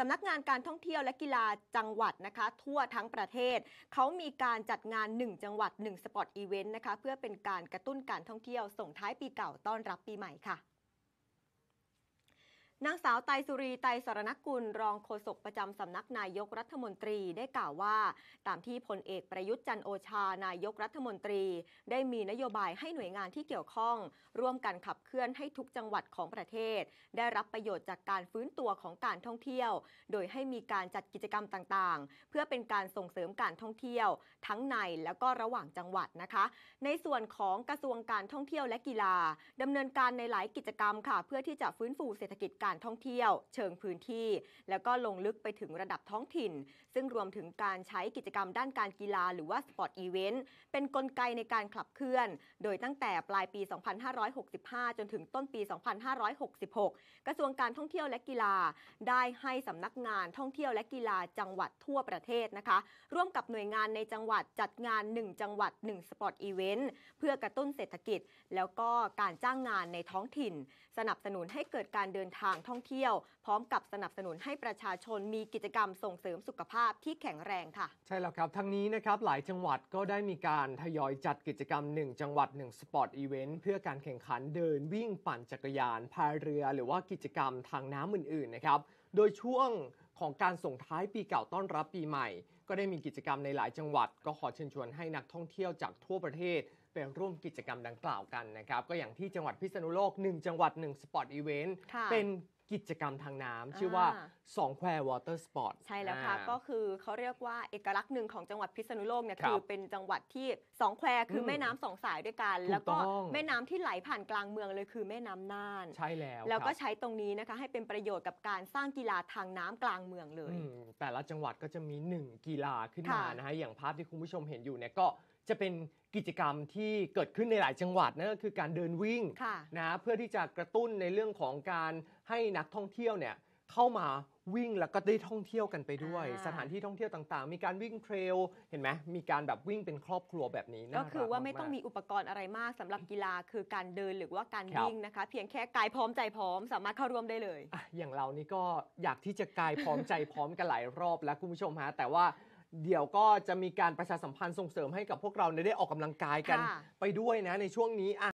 สำนักงานการท่องเที่ยวและกีฬาจังหวัดนะคะ ทั่วทั้งประเทศ เขามีการจัดงาน 1 จังหวัด 1 สปอร์ตอีเวนต์นะคะ เพื่อเป็นการกระตุ้นการท่องเที่ยวส่งท้ายปีเก่าต้อนรับปีใหม่ค่ะนางสาวไตสุรีไตสรณกุลรองโฆษกประจำสำนักนายกรัฐมนตรีได้กล่าวว่า ตามที่พลเอกประยุทธ์จันโอชานายกรัฐมนตรี ได้มีนโยบายให้หน่วยงานที่เกี่ยวข้อง ร่วมกันขับเคลื่อนให้ทุกจังหวัดของประเทศ ได้รับประโยชน์จากการฟื้นตัวของการท่องเที่ยว โดยให้มีการจัดกิจกรรมต่างๆ เพื่อเป็นการส่งเสริมการท่องเที่ยว ทั้งในแล้วก็ระหว่างจังหวัดนะคะ ในส่วนของกระทรวงการท่องเที่ยวและกีฬาดำเนินการในหลายกิจกรรมค่ะเพื่อที่จะฟื้นฟูเศรษฐกิจการท่องเที่ยว เชิงพื้นที่แล้วก็ลงลึกไปถึงระดับท้องถิ่น ซึ่งรวมถึงการใช้กิจกรรมด้านการกีฬาหรือว่าสปอร์ตอีเวนต์เป็นนกลไกในการขับเคลื่อน โดยตั้งแต่ปลายปี 2565 จนถึงต้นปี 2566 กระทรวงการท่องเที่ยวและกีฬาได้ให้สำนักงานท่องเที่ยวและกีฬาจังหวัดทั่วประเทศนะคะ ร่วมกับหน่วยงานในจังหวัดจัดงาน 1 จังหวัด1สปอร์ตอีเวนต์เพื่อกระตุ้นเศรษฐกิจ แล้วก็การจ้างงานในท้องถิ่น สนับสนุนให้เกิดการเดินทางางท่องเที่ยวพร้อมกับสนับสนุนให้ประชาชนมีกิจกรรมส่งเสริมสุขภาพที่แข็งแรงค่ะใช่แล้วครับทั้งนี้นะครับหลายจังหวัดก็ได้มีการทยอยจัดกิจกรรม 1 จังหวัด1สปอร์ตอีเวนต์เพื่อการแข่งขันเดินวิ่งปั่นจักรยานพายเรือ หรือว่ากิจกรรมทางน้ำอื่นๆนะครับโดยช่วงของการส่งท้ายปีเก่าต้อนรับปีใหม่ ก็ได้มีกิจกรรมในหลายจังหวัดก็ขอเชิญชวนให้นักท่องเที่ยวจากทั่วประเทศไปร่วมกิจกรรมดังกล่าวกันนะครับก็อย่างที่จังหวัดพิษณุโลก1จังหวัด1สปอร์ตอีเวนต์เป็นกิจกรรมทางน้ำชื่อว่าสองแคววอเตอร์สปอร์ตใช่แล้วค่ะก็คือเขาเรียกว่าเอกลักษณ์หนึ่งของจังหวัดพิษณุโลกเนี่ยคคือเป็นจังหวัดที่สองแควคือแม่น้ำสองสายด้วยกันกแล้วก็แม่น้ำที่ไหลผ่านกลางเมืองเลยคือแม่น้ำน่านใช่แล้วแล้วก็ใช้ตรงนี้นะคะให้เป็นประโยชน์กับการสร้างกีฬาทางน้ำกลางเมืองเลยแต่ละจังหวัดก็จะมี 1 กีฬาขึ้นมานะฮะอย่างภาพที่คุณผู้ชมเห็นอยู่เนี่ยก็จะเป็นกิจกรรมที่เกิดขึ้นในหลายจังหวัดนัก็คือการเดินวิ่งนะเพื่อที่จะกระตุ้นในเรื่องของการให้นักท่องเที่ยวเนี่ยเข้ามาวิ่งแล้วก็ได้ท่องเที่ยวกันไปด้วย สถานที่ท่องเที่ยวต่างๆ มีการวิ่งเทรลเห็นไหมมีการแบบวิ่งเป็นครอบครัวแบบนี้ก็คือว่าไม่ต้องมีอุปกรณ์อะไรมากสำหรับกีฬาคือการเดินหรือว่าการวิ่งนะคะ เพียงแค่กายพร้อมใจพร้อมสามารถเข้าร่วมได้เลยอย่างเรานี่ก็อยากที่จะกายพร้อมใจพร้อมกันหลายรอบแล้วคุณผู้ชมฮะแต่ว่าเดี๋ยวก็จะมีการประชาสัมพันธ์ส่งเสริมให้กับพวกเราได้ออกกำลังกายกัน ไปด้วยนะ ในช่วงนี้